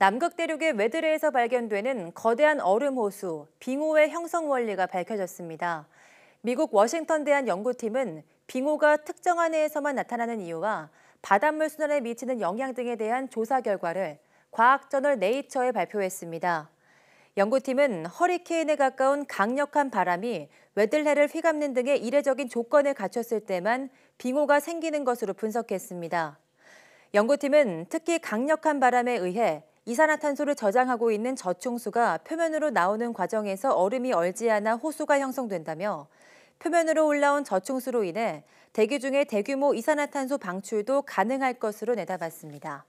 남극 대륙의 웨드레에서 발견되는 거대한 얼음 호수 빙호의 형성 원리가 밝혀졌습니다. 미국 워싱턴 대한 연구팀은 빙호가 특정한 해에서만 나타나는 이유와 바닷물 순환에 미치는 영향 등에 대한 조사 결과를 과학 저널 네이처에 발표했습니다. 연구팀은 허리케인에 가까운 강력한 바람이 웨들해를 휘감는 등의 이례적인 조건을 갖췄을 때만 빙호가 생기는 것으로 분석했습니다. 연구팀은 특히 강력한 바람에 의해 이산화탄소를 저장하고 있는 저충수가 표면으로 나오는 과정에서 얼음이 얼지 않아 호수가 형성된다며 표면으로 올라온 저충수로 인해 대기 중에 대규모 이산화탄소 방출도 가능할 것으로 내다봤습니다.